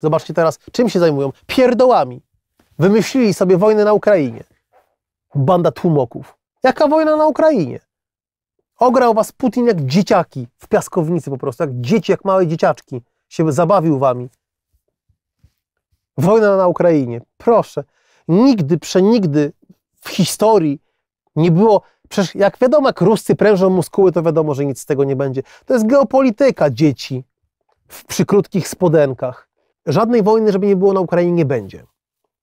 Zobaczcie teraz, czym się zajmują. Pierdołami. Wymyślili sobie wojnę na Ukrainie. Banda tłumoków. Jaka wojna na Ukrainie? Ograł was Putin jak dzieciaki w piaskownicy po prostu, jak dzieci, jak małe dzieciaczki. Się zabawił wami. Wojna na Ukrainie. Proszę. Nigdy, przenigdy w historii nie było. Przecież jak wiadomo, jak Ruscy prężą muskuły, to wiadomo, że nic z tego nie będzie. To jest geopolityka dzieci w przykrótkich spodenkach. Żadnej wojny, żeby nie było na Ukrainie, nie będzie.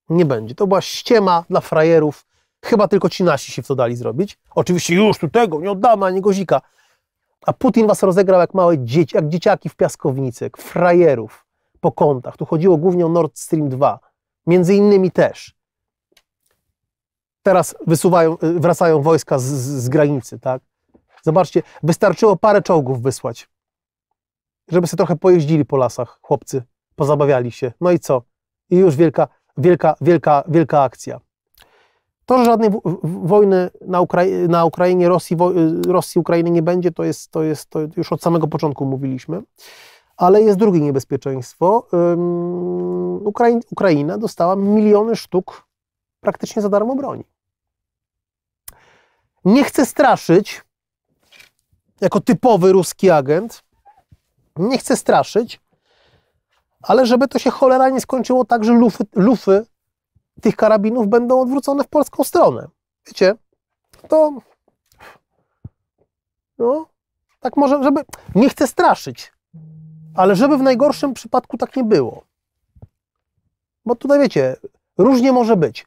Nie będzie. To była ściema dla frajerów. Chyba tylko ci nasi się w to dali zrobić. Oczywiście już tu tego, nie oddamy ani gozika. A Putin was rozegrał jak małe dzieci, jak dzieciaki w piaskownicy, jak frajerów po kątach. Tu chodziło głównie o Nord Stream 2. Między innymi też. Teraz wysuwają, y, wracają wojska z, z granicy, tak? Zobaczcie, wystarczyło parę czołgów wysłać, żeby sobie trochę pojeździli po lasach chłopcy pozabawiali się. No i co? I już wielka, wielka, wielka, wielka akcja. To, że żadnej wojny na, Ukrai- na Ukrainie, Rosji, Rosji, Ukrainy nie będzie, to jest, to jest, to już od samego początku mówiliśmy. Ale jest drugie niebezpieczeństwo. Um, Ukrai- Ukraina dostała miliony sztuk praktycznie za darmo broni. Nie chcę straszyć, jako typowy ruski agent, nie chcę straszyć, ale żeby to się cholera nie skończyło tak, że lufy, lufy tych karabinów będą odwrócone w polską stronę. Wiecie, to no, tak może, żeby, nie chcę straszyć, ale żeby w najgorszym przypadku tak nie było. Bo tutaj wiecie, różnie może być.